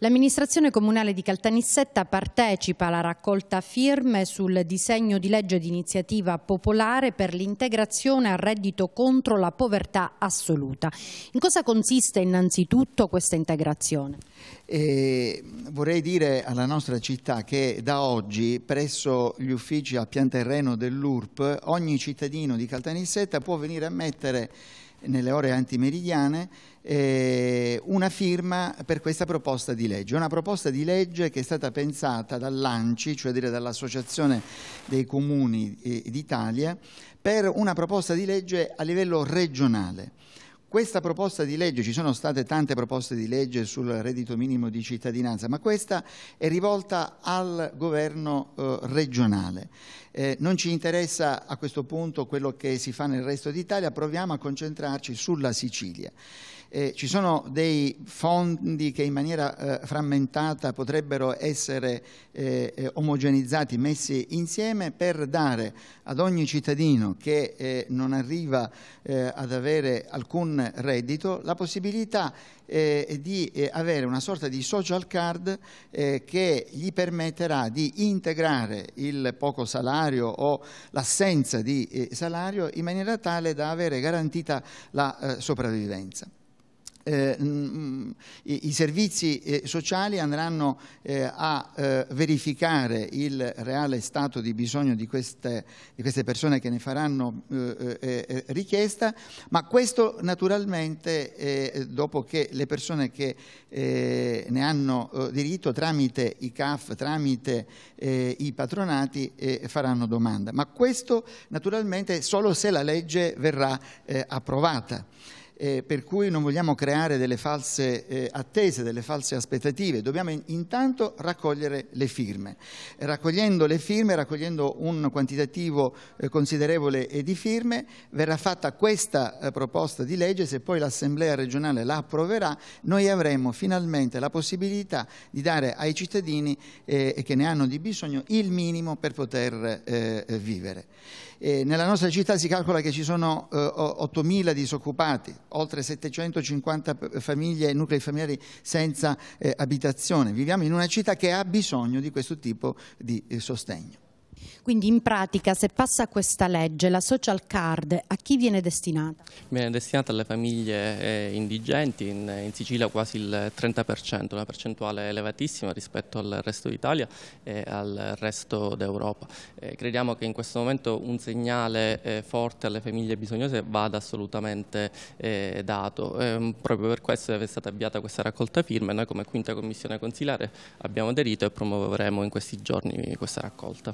L'amministrazione comunale di Caltanissetta partecipa alla raccolta firme sul disegno di legge di iniziativa popolare per l'integrazione al reddito contro la povertà assoluta. In cosa consiste innanzitutto questa integrazione? E eh, vorrei dire alla nostra città che da oggi presso gli uffici a pian terreno dell'URP ogni cittadino di Caltanissetta può venire a mettere nelle ore antimeridiane eh, una firma per questa proposta di legge. Una proposta di legge che è stata pensata dall'ANCI, cioè dall'Associazione dei Comuni eh, d'Italia, per una proposta di legge a livello regionale. Questa proposta di legge, ci sono state tante proposte di legge sul reddito minimo di cittadinanza, ma questa è rivolta al governo eh, regionale. Eh, non ci interessa a questo punto quello che si fa nel resto d'Italia, proviamo a concentrarci sulla Sicilia eh, ci sono dei fondi che in maniera eh, frammentata potrebbero essere eh, eh omogenizzati, messi insieme per dare ad ogni cittadino che eh, non arriva eh, ad avere alcun reddito la possibilità di avere una sorta di social card che gli permetterà di integrare il poco salario o l'assenza di salario in maniera tale da avere garantita la sopravvivenza eh, i, i, servizi eh, sociali andranno eh, a eh, verificare il reale stato di bisogno di queste, di queste persone che ne faranno eh, eh, richiesta, ma questo naturalmente dopo che le persone che ne hanno diritto tramite i CAF, tramite i patronati faranno domanda. Ma questo naturalmente solo se la legge verrà approvata eh, per cui non vogliamo creare delle false eh, attese, delle false aspettative, dobbiamo in, intanto raccogliere le firme. Raccogliendo le firme, raccogliendo un quantitativo eh, considerevole di firme, verrà fatta questa eh, proposta di legge, se poi l'Assemblea regionale la approverà, noi avremo finalmente la possibilità di dare ai cittadini eh, che ne hanno di bisogno il minimo per poter eh, vivere. nella nostra città si calcola che ci sono 8.000 disoccupati, oltre 750 famiglie e nuclei familiari senza eh, abitazione. Viviamo in una città che ha bisogno di questo tipo di eh, sostegno. Quindi in pratica se passa questa legge, la social card a chi viene destinata? Viene destinata alle famiglie eh, indigenti, in, in Sicilia quasi il 30%, una percentuale elevatissima rispetto al resto d'Italia e al resto d'Europa. Eh, crediamo che in questo momento un segnale eh, forte alle famiglie bisognose vada assolutamente eh, dato. Ehm, proprio per questo è stata avviata questa raccolta firme e noi come quinta commissione consigliare abbiamo aderito e promuoveremo in questi giorni questa raccolta.